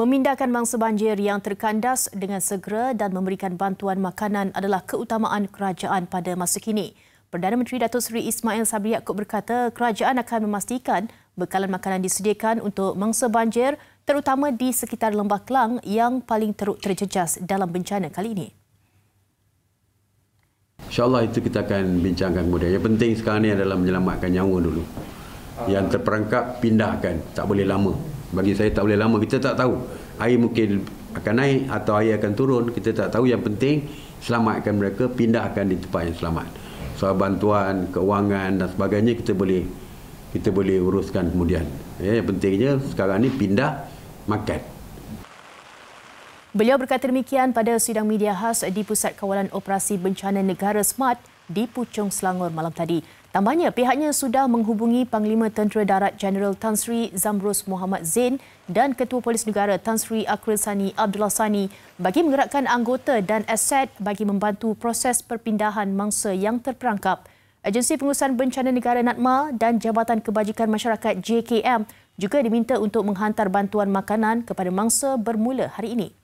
Memindahkan mangsa banjir yang terkandas dengan segera dan memberikan bantuan makanan adalah keutamaan kerajaan pada masa kini. Perdana Menteri Datuk Seri Ismail Sabri Yaakob berkata kerajaan akan memastikan bekalan makanan disediakan untuk mangsa banjir terutama di sekitar Lembah Kelang yang paling teruk terjejas dalam bencana kali ini. InsyaAllah itu kita akan bincangkan kemudian. Yang penting sekarang ini adalah menyelamatkan nyawa dulu yang ah. terperangkap pindahkan tak boleh lama bagi saya tak boleh lama kita tak tahu air mungkin akan naik atau air akan turun kita tak tahu yang penting selamatkan mereka pindahkan di tempat yang selamat so bantuan kewangan dan sebagainya kita boleh kita boleh uruskan kemudian ya, yang pentingnya sekarang ni pindah makan Beliau berkata demikian pada sidang media khas di Pusat Kawalan Operasi Bencana Negara SMART di Puchong Selangor malam tadi. Tambahnya, pihaknya sudah menghubungi Panglima Tentera Darat General Tan Sri Zamrus Muhammad Zain dan Ketua Polis Negara Tan Sri Akril Sani Abdullah Sani bagi menggerakkan anggota dan aset bagi membantu proses perpindahan mangsa yang terperangkap. Agensi Pengurusan Bencana Negara Natmal dan Jabatan Kebajikan Masyarakat JKM juga diminta untuk menghantar bantuan makanan kepada mangsa bermula hari ini.